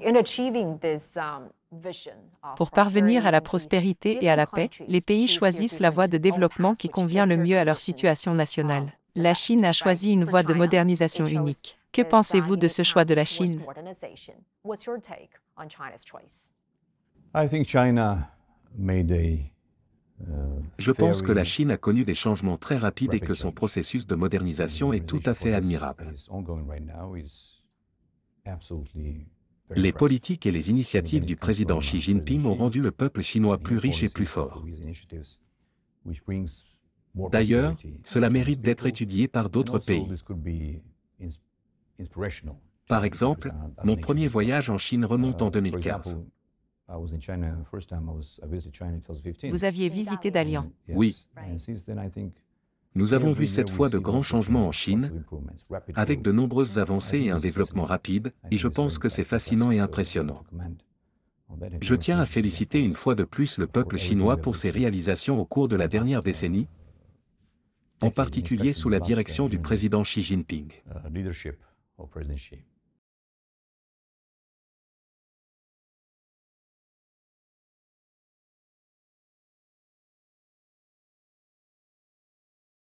Um, Pour parvenir à la prospérité et à la paix, les pays choisissent la voie de développement qui convient le mieux à leur situation nationale. Um, la Chine a choisi une voie de modernisation unique. Que uh, pensez-vous de ce choix de la Chine je pense que la Chine a connu des changements très rapides et que son processus de modernisation est tout à fait admirable. Les politiques et les initiatives du président Xi Jinping ont rendu le peuple chinois plus riche et plus fort. D'ailleurs, cela mérite d'être étudié par d'autres pays. Par exemple, uh, mon premier voyage en Chine remonte en 2015. Uh, Vous aviez visité Dalian Oui. Nous avons vu cette fois de grands changements en Chine, avec de nombreuses avancées et un développement rapide, et je pense que c'est fascinant et impressionnant. Je tiens à féliciter une fois de plus le peuple chinois pour ses réalisations au cours de la dernière décennie, en particulier sous la direction du président Xi Jinping. Euh,